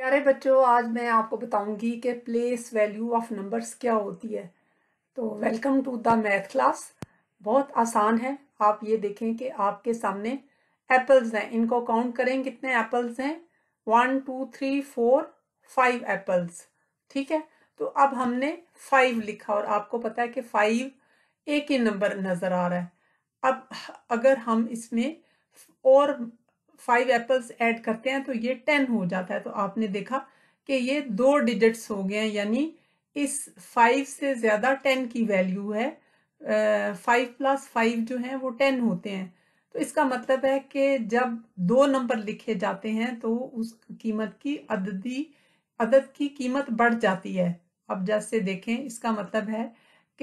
प्यारे बच्चों आज मैं आपको बताऊंगी कि प्लेस वैल्यू ऑफ नंबर्स क्या होती है तो welcome to the math class बहुत आसान है आप ये देखें कि आपके सामने एप्पल्स हैं इनको काउंट करें कितने एप्पल्स हैं one two three four five apples ठीक है तो अब हमने फाइव लिखा और आपको पता है कि फाइव एक ही नंबर नज़र आ रहा है अब अगर हम इसमें और फाइव एप्पल्स ऐड करते हैं तो ये टेन हो जाता है तो आपने देखा कि ये दो डिजिट्स हो गए हैं यानी इस फाइव से ज़्यादा टेन की वैल्यू है फाइव प्लस फाइव जो है वो टेन होते हैं तो इसका मतलब है कि जब दो नंबर लिखे जाते हैं तो उस कीमत की अददी अदद की कीमत बढ़ जाती है अब जैसे देखें इसका मतलब है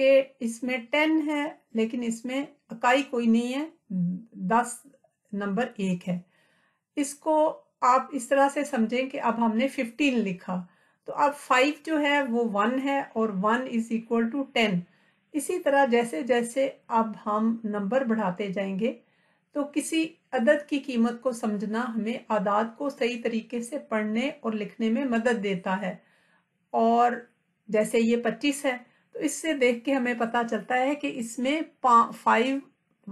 कि इसमें टेन है लेकिन इसमें इकाई कोई नहीं है दस नंबर एक है इसको आप इस तरह से समझें कि अब हमने फिफ्टीन लिखा तो अब फाइव जो है वो वन है और one is equal to ten इसी तरह जैसे जैसे अब हम नंबर बढ़ाते जाएंगे तो किसी अदद की कीमत को समझना हमें आदात को सही तरीके से पढ़ने और लिखने में मदद देता है और जैसे ये पच्चीस है तो इससे देख के हमें पता चलता है कि इसमें फाइव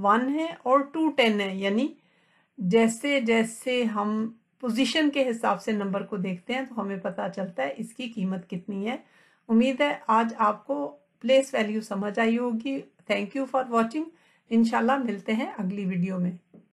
वन है और टू टेन है यानी जैसे जैसे हम पोजीशन के हिसाब से नंबर को देखते हैं तो हमें पता चलता है इसकी कीमत कितनी है उम्मीद है आज आपको प्लेस वैल्यू समझ आई होगी थैंक यू फॉर वॉचिंग इनशाला मिलते हैं अगली वीडियो में